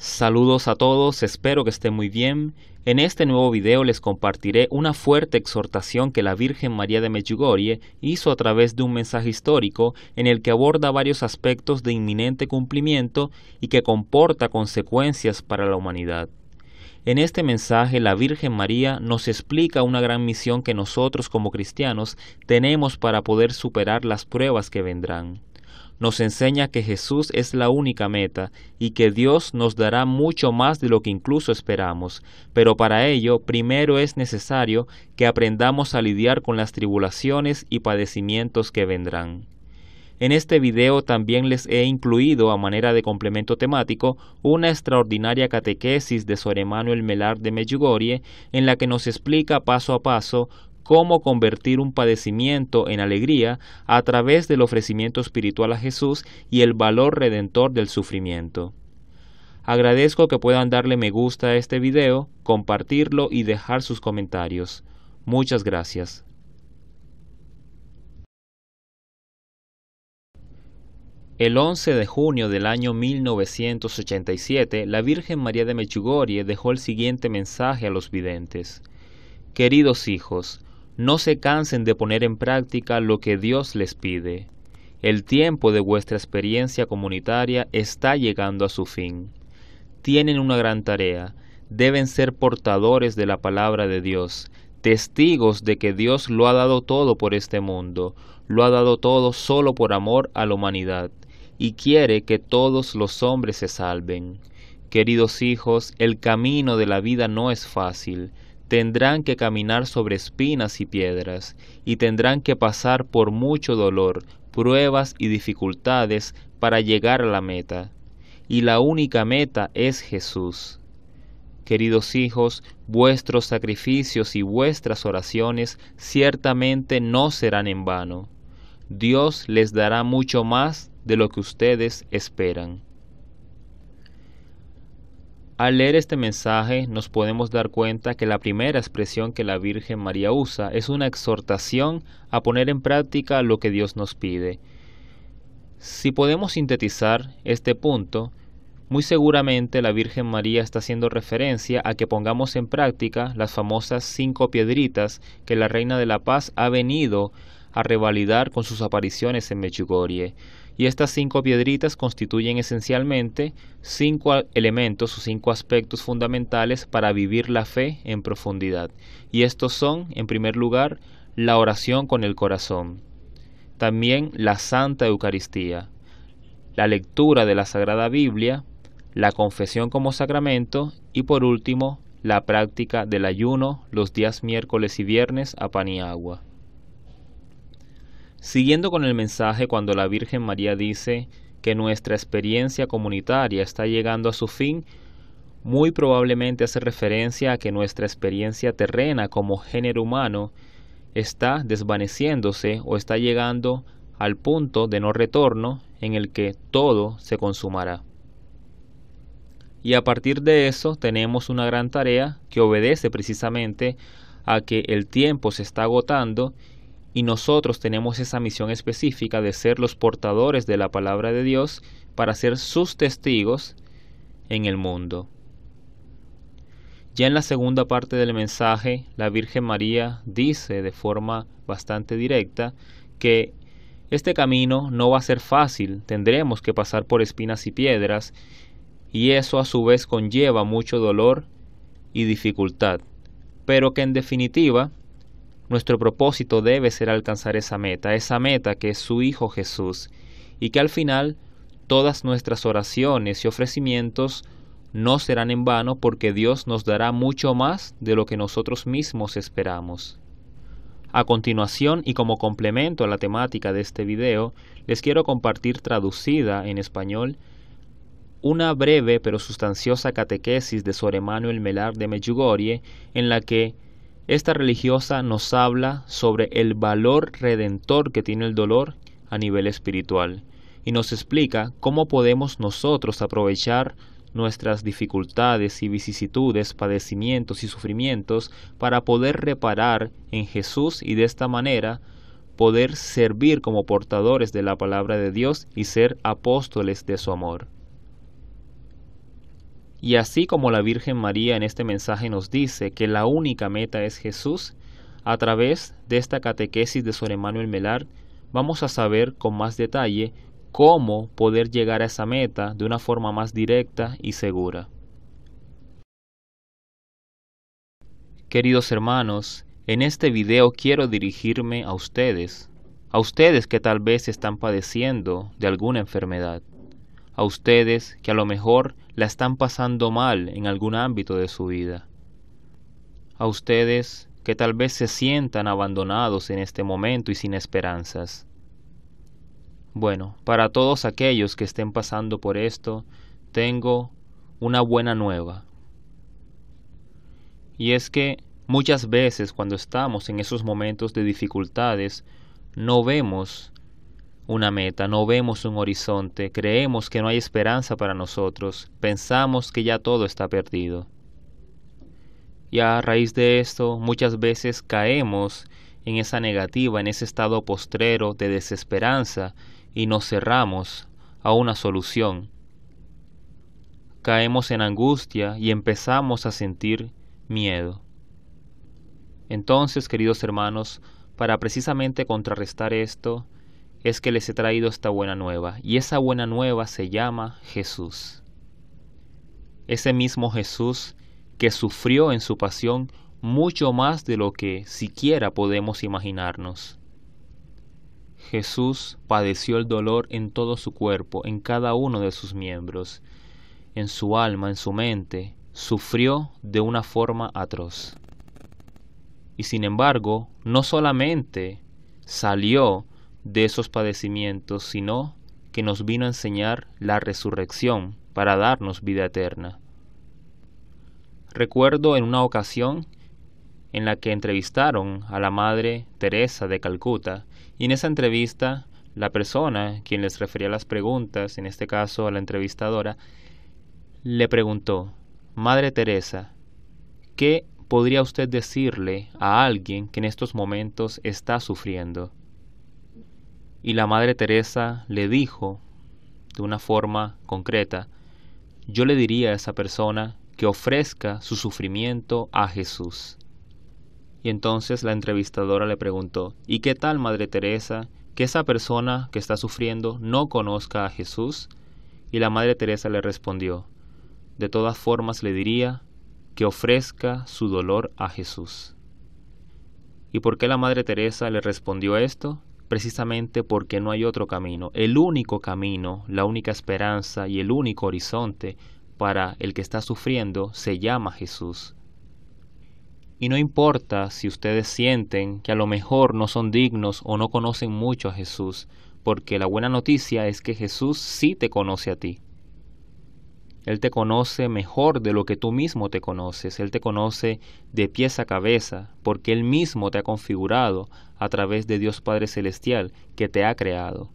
Saludos a todos, espero que estén muy bien. En este nuevo video les compartiré una fuerte exhortación que la Virgen María de Medjugorje hizo a través de un mensaje histórico en el que aborda varios aspectos de inminente cumplimiento y que comporta consecuencias para la humanidad. En este mensaje la Virgen María nos explica una gran misión que nosotros como cristianos tenemos para poder superar las pruebas que vendrán nos enseña que Jesús es la única meta y que Dios nos dará mucho más de lo que incluso esperamos, pero para ello primero es necesario que aprendamos a lidiar con las tribulaciones y padecimientos que vendrán. En este video también les he incluido, a manera de complemento temático, una extraordinaria catequesis de Sor el Melar de Medjugorje, en la que nos explica paso a paso cómo convertir un padecimiento en alegría a través del ofrecimiento espiritual a Jesús y el valor redentor del sufrimiento. Agradezco que puedan darle me gusta a este video, compartirlo y dejar sus comentarios. Muchas gracias. El 11 de junio del año 1987, la Virgen María de Mechugorie dejó el siguiente mensaje a los videntes. Queridos hijos, no se cansen de poner en práctica lo que Dios les pide. El tiempo de vuestra experiencia comunitaria está llegando a su fin. Tienen una gran tarea. Deben ser portadores de la palabra de Dios, testigos de que Dios lo ha dado todo por este mundo, lo ha dado todo solo por amor a la humanidad, y quiere que todos los hombres se salven. Queridos hijos, el camino de la vida no es fácil, Tendrán que caminar sobre espinas y piedras, y tendrán que pasar por mucho dolor, pruebas y dificultades para llegar a la meta. Y la única meta es Jesús. Queridos hijos, vuestros sacrificios y vuestras oraciones ciertamente no serán en vano. Dios les dará mucho más de lo que ustedes esperan. Al leer este mensaje nos podemos dar cuenta que la primera expresión que la Virgen María usa es una exhortación a poner en práctica lo que Dios nos pide. Si podemos sintetizar este punto, muy seguramente la Virgen María está haciendo referencia a que pongamos en práctica las famosas cinco piedritas que la Reina de la Paz ha venido a revalidar con sus apariciones en Mechugorie y estas cinco piedritas constituyen esencialmente cinco elementos o cinco aspectos fundamentales para vivir la fe en profundidad. Y estos son, en primer lugar, la oración con el corazón, también la Santa Eucaristía, la lectura de la Sagrada Biblia, la confesión como sacramento y por último, la práctica del ayuno los días miércoles y viernes a pan y agua. Siguiendo con el mensaje cuando la Virgen María dice que nuestra experiencia comunitaria está llegando a su fin, muy probablemente hace referencia a que nuestra experiencia terrena como género humano está desvaneciéndose o está llegando al punto de no retorno en el que todo se consumará. Y a partir de eso tenemos una gran tarea que obedece precisamente a que el tiempo se está agotando y nosotros tenemos esa misión específica de ser los portadores de la palabra de Dios para ser sus testigos en el mundo. Ya en la segunda parte del mensaje, la Virgen María dice de forma bastante directa que este camino no va a ser fácil, tendremos que pasar por espinas y piedras, y eso a su vez conlleva mucho dolor y dificultad, pero que en definitiva nuestro propósito debe ser alcanzar esa meta, esa meta que es su Hijo Jesús, y que al final todas nuestras oraciones y ofrecimientos no serán en vano porque Dios nos dará mucho más de lo que nosotros mismos esperamos. A continuación y como complemento a la temática de este video, les quiero compartir traducida en español una breve pero sustanciosa catequesis de Sor el Melar de Medjugorje en la que esta religiosa nos habla sobre el valor redentor que tiene el dolor a nivel espiritual y nos explica cómo podemos nosotros aprovechar nuestras dificultades y vicisitudes, padecimientos y sufrimientos para poder reparar en Jesús y de esta manera poder servir como portadores de la palabra de Dios y ser apóstoles de su amor. Y así como la Virgen María en este mensaje nos dice que la única meta es Jesús, a través de esta catequesis de Sor el Melar vamos a saber con más detalle cómo poder llegar a esa meta de una forma más directa y segura. Queridos hermanos, en este video quiero dirigirme a ustedes, a ustedes que tal vez están padeciendo de alguna enfermedad a ustedes que a lo mejor la están pasando mal en algún ámbito de su vida. A ustedes que tal vez se sientan abandonados en este momento y sin esperanzas. Bueno, para todos aquellos que estén pasando por esto, tengo una buena nueva. Y es que muchas veces cuando estamos en esos momentos de dificultades, no vemos una meta, no vemos un horizonte, creemos que no hay esperanza para nosotros, pensamos que ya todo está perdido. Y a raíz de esto muchas veces caemos en esa negativa, en ese estado postrero de desesperanza y nos cerramos a una solución. Caemos en angustia y empezamos a sentir miedo. Entonces, queridos hermanos, para precisamente contrarrestar esto, es que les he traído esta buena nueva, y esa buena nueva se llama Jesús. Ese mismo Jesús que sufrió en su pasión mucho más de lo que siquiera podemos imaginarnos. Jesús padeció el dolor en todo su cuerpo, en cada uno de sus miembros, en su alma, en su mente, sufrió de una forma atroz. Y sin embargo, no solamente salió de esos padecimientos, sino que nos vino a enseñar la resurrección para darnos vida eterna. Recuerdo en una ocasión en la que entrevistaron a la Madre Teresa de Calcuta, y en esa entrevista la persona quien les refería las preguntas, en este caso a la entrevistadora, le preguntó, Madre Teresa, ¿qué podría usted decirle a alguien que en estos momentos está sufriendo? Y la Madre Teresa le dijo de una forma concreta, yo le diría a esa persona que ofrezca su sufrimiento a Jesús. Y entonces la entrevistadora le preguntó, ¿y qué tal, Madre Teresa, que esa persona que está sufriendo no conozca a Jesús? Y la Madre Teresa le respondió, de todas formas le diría que ofrezca su dolor a Jesús. ¿Y por qué la Madre Teresa le respondió esto? precisamente porque no hay otro camino. El único camino, la única esperanza y el único horizonte para el que está sufriendo se llama Jesús. Y no importa si ustedes sienten que a lo mejor no son dignos o no conocen mucho a Jesús, porque la buena noticia es que Jesús sí te conoce a ti. Él te conoce mejor de lo que tú mismo te conoces. Él te conoce de pies a cabeza, porque Él mismo te ha configurado a través de Dios Padre Celestial que te ha creado.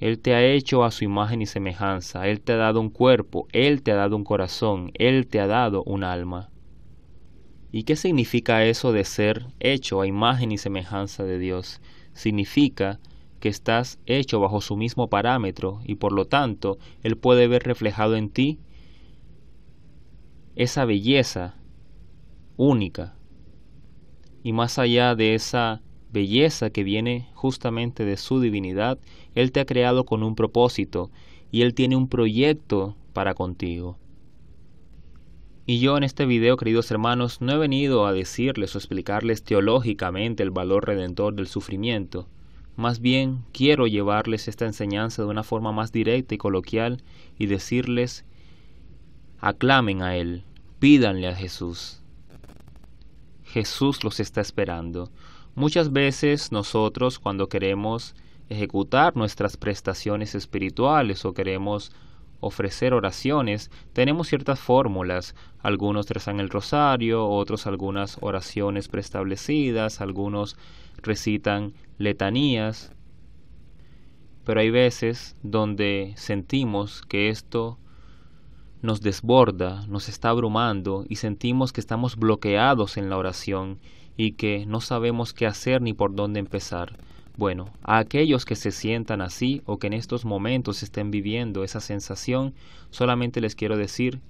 Él te ha hecho a su imagen y semejanza. Él te ha dado un cuerpo, Él te ha dado un corazón, Él te ha dado un alma. ¿Y qué significa eso de ser hecho a imagen y semejanza de Dios? Significa que estás hecho bajo su mismo parámetro y por lo tanto Él puede ver reflejado en ti esa belleza única y más allá de esa belleza que viene justamente de su divinidad, Él te ha creado con un propósito y Él tiene un proyecto para contigo. Y yo en este video, queridos hermanos, no he venido a decirles o explicarles teológicamente el valor redentor del sufrimiento. Más bien quiero llevarles esta enseñanza de una forma más directa y coloquial y decirles, aclamen a Él, pídanle a Jesús. Jesús los está esperando. Muchas veces nosotros cuando queremos ejecutar nuestras prestaciones espirituales o queremos ofrecer oraciones, tenemos ciertas fórmulas. Algunos rezan el rosario, otros algunas oraciones preestablecidas, algunos recitan letanías. Pero hay veces donde sentimos que esto nos desborda, nos está abrumando y sentimos que estamos bloqueados en la oración y que no sabemos qué hacer ni por dónde empezar. Bueno, a aquellos que se sientan así o que en estos momentos estén viviendo esa sensación, solamente les quiero decir,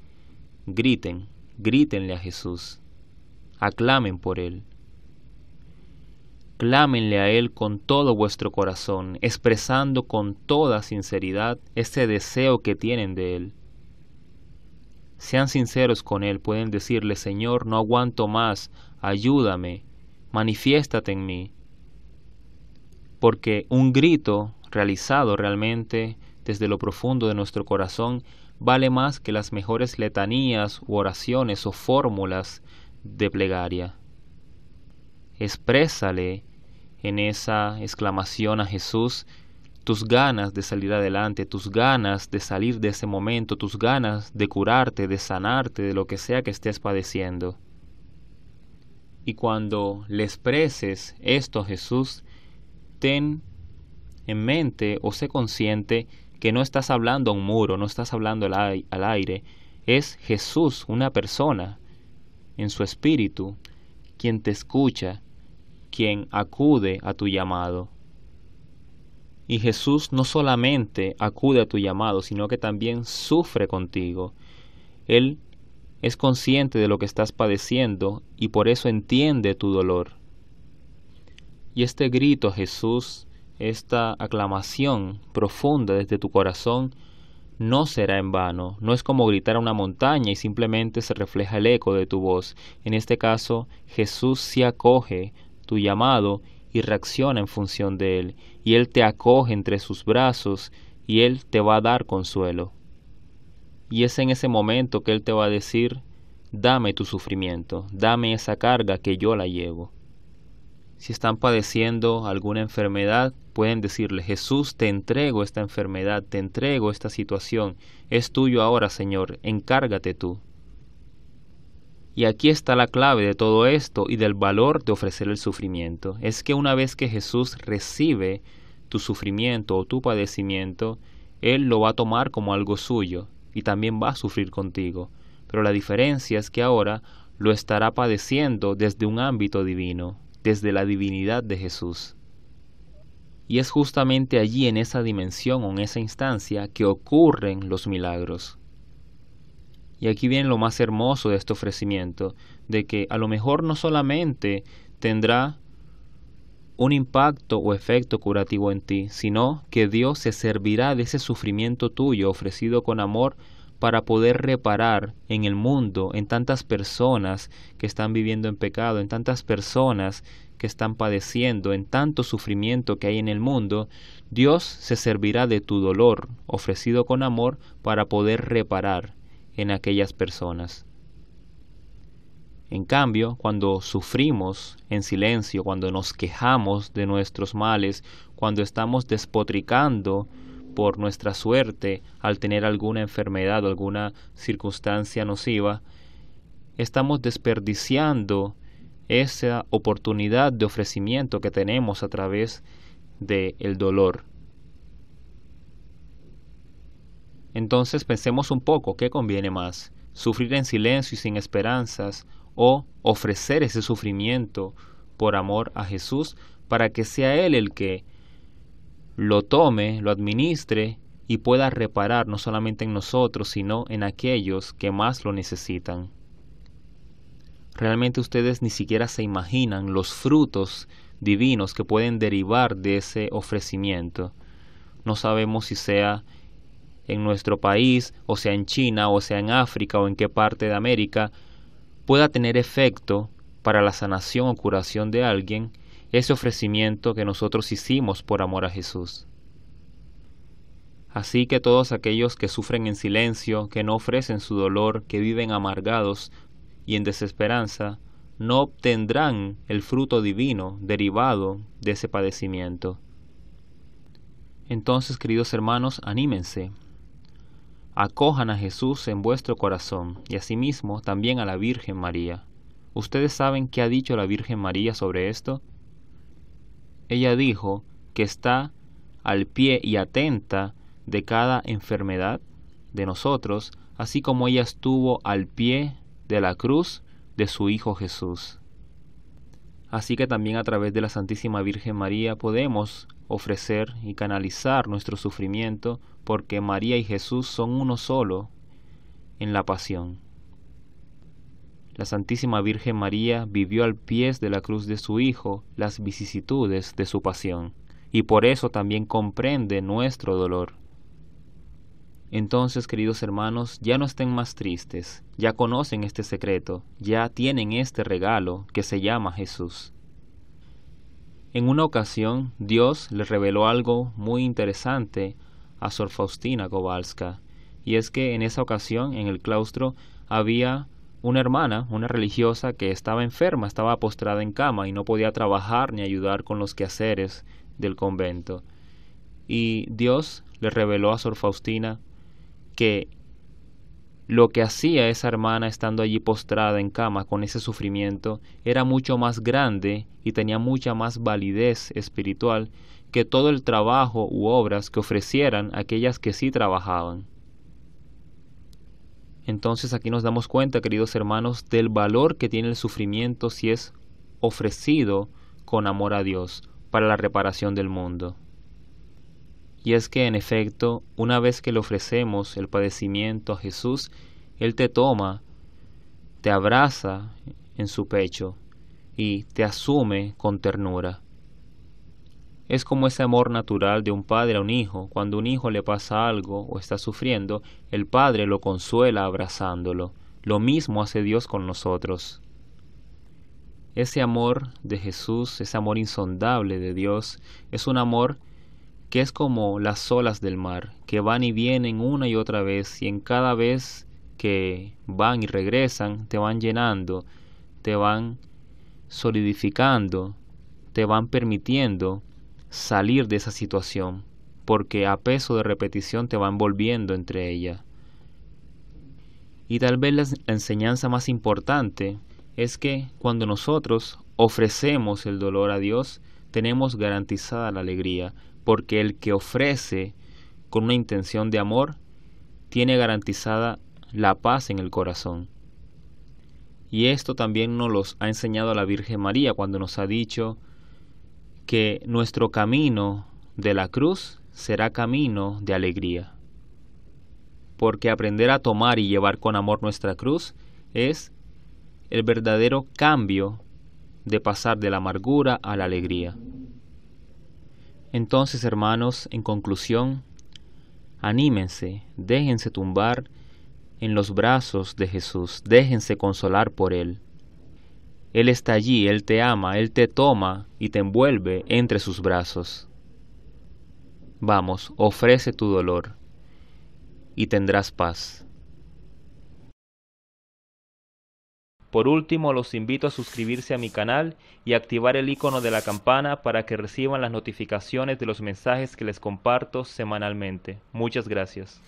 griten, grítenle a Jesús, aclamen por Él. Clámenle a Él con todo vuestro corazón, expresando con toda sinceridad ese deseo que tienen de Él. Sean sinceros con Él, pueden decirle, Señor, no aguanto más, ayúdame, manifiéstate en mí, porque un grito realizado realmente desde lo profundo de nuestro corazón vale más que las mejores letanías u oraciones o fórmulas de plegaria. Exprésale en esa exclamación a Jesús tus ganas de salir adelante, tus ganas de salir de ese momento, tus ganas de curarte, de sanarte, de lo que sea que estés padeciendo. Y cuando le expreses esto a Jesús, ten en mente o sé consciente que no estás hablando a un muro, no estás hablando al, aire. Es Jesús, una persona en su espíritu, quien te escucha, quien acude a tu llamado. Y Jesús no solamente acude a tu llamado, sino que también sufre contigo. Él es consciente de lo que estás padeciendo y por eso entiende tu dolor. Y este grito, Jesús, esta aclamación profunda desde tu corazón, no será en vano. No es como gritar a una montaña y simplemente se refleja el eco de tu voz. En este caso, Jesús sí acoge tu llamado y reacciona en función de él. Y él te acoge entre sus brazos y él te va a dar consuelo. Y es en ese momento que él te va a decir, dame tu sufrimiento, dame esa carga que yo la llevo. Si están padeciendo alguna enfermedad, pueden decirle, Jesús, te entrego esta enfermedad, te entrego esta situación, es tuyo ahora, Señor, encárgate tú. Y aquí está la clave de todo esto y del valor de ofrecer el sufrimiento. Es que una vez que Jesús recibe tu sufrimiento o tu padecimiento, Él lo va a tomar como algo suyo y también va a sufrir contigo. Pero la diferencia es que ahora lo estará padeciendo desde un ámbito divino, desde la divinidad de Jesús. Y es justamente allí en esa dimensión o en esa instancia que ocurren los milagros. Y aquí viene lo más hermoso de este ofrecimiento, de que a lo mejor no solamente tendrá un impacto o efecto curativo en ti, sino que Dios se servirá de ese sufrimiento tuyo ofrecido con amor para poder reparar en el mundo, en tantas personas que están viviendo en pecado, en tantas personas que están padeciendo, en tanto sufrimiento que hay en el mundo, Dios se servirá de tu dolor, ofrecido con amor, para poder reparar en aquellas personas. En cambio, cuando sufrimos en silencio, cuando nos quejamos de nuestros males, cuando estamos despotricando por nuestra suerte al tener alguna enfermedad o alguna circunstancia nociva, estamos desperdiciando esa oportunidad de ofrecimiento que tenemos a través del dolor. Entonces pensemos un poco, ¿qué conviene más? ¿Sufrir en silencio y sin esperanzas o ofrecer ese sufrimiento por amor a Jesús para que sea Él el que lo tome, lo administre y pueda reparar no solamente en nosotros, sino en aquellos que más lo necesitan. Realmente ustedes ni siquiera se imaginan los frutos divinos que pueden derivar de ese ofrecimiento. No sabemos si sea en nuestro país, o sea en China, o sea en África, o en qué parte de América, pueda tener efecto para la sanación o curación de alguien ese ofrecimiento que nosotros hicimos por amor a Jesús. Así que todos aquellos que sufren en silencio, que no ofrecen su dolor, que viven amargados y en desesperanza, no obtendrán el fruto divino derivado de ese padecimiento. Entonces, queridos hermanos, anímense. Acojan a Jesús en vuestro corazón y asimismo también a la Virgen María. ¿Ustedes saben qué ha dicho la Virgen María sobre esto? Ella dijo que está al pie y atenta de cada enfermedad de nosotros, así como ella estuvo al pie de la cruz de su Hijo Jesús. Así que también a través de la Santísima Virgen María podemos ofrecer y canalizar nuestro sufrimiento porque María y Jesús son uno solo en la pasión. La Santísima Virgen María vivió al pie de la cruz de su Hijo las vicisitudes de su pasión, y por eso también comprende nuestro dolor. Entonces, queridos hermanos, ya no estén más tristes, ya conocen este secreto, ya tienen este regalo que se llama Jesús. En una ocasión, Dios le reveló algo muy interesante a Sor Faustina Kowalska, y es que en esa ocasión en el claustro había una hermana, una religiosa que estaba enferma, estaba postrada en cama y no podía trabajar ni ayudar con los quehaceres del convento. Y Dios le reveló a Sor Faustina que lo que hacía esa hermana estando allí postrada en cama con ese sufrimiento era mucho más grande y tenía mucha más validez espiritual que todo el trabajo u obras que ofrecieran aquellas que sí trabajaban. Entonces aquí nos damos cuenta, queridos hermanos, del valor que tiene el sufrimiento si es ofrecido con amor a Dios para la reparación del mundo. Y es que en efecto, una vez que le ofrecemos el padecimiento a Jesús, Él te toma, te abraza en su pecho y te asume con ternura. Es como ese amor natural de un padre a un hijo. Cuando un hijo le pasa algo o está sufriendo, el padre lo consuela abrazándolo. Lo mismo hace Dios con nosotros. Ese amor de Jesús, ese amor insondable de Dios, es un amor que es como las olas del mar, que van y vienen una y otra vez, y en cada vez que van y regresan, te van llenando, te van solidificando, te van permitiendo salir de esa situación, porque a peso de repetición te va envolviendo entre ella. Y tal vez la enseñanza más importante es que cuando nosotros ofrecemos el dolor a Dios, tenemos garantizada la alegría, porque el que ofrece con una intención de amor, tiene garantizada la paz en el corazón. Y esto también nos los ha enseñado la Virgen María cuando nos ha dicho, que nuestro camino de la cruz será camino de alegría. Porque aprender a tomar y llevar con amor nuestra cruz es el verdadero cambio de pasar de la amargura a la alegría. Entonces, hermanos, en conclusión, anímense, déjense tumbar en los brazos de Jesús, déjense consolar por Él. Él está allí, Él te ama, Él te toma y te envuelve entre sus brazos. Vamos, ofrece tu dolor y tendrás paz. Por último, los invito a suscribirse a mi canal y activar el icono de la campana para que reciban las notificaciones de los mensajes que les comparto semanalmente. Muchas gracias.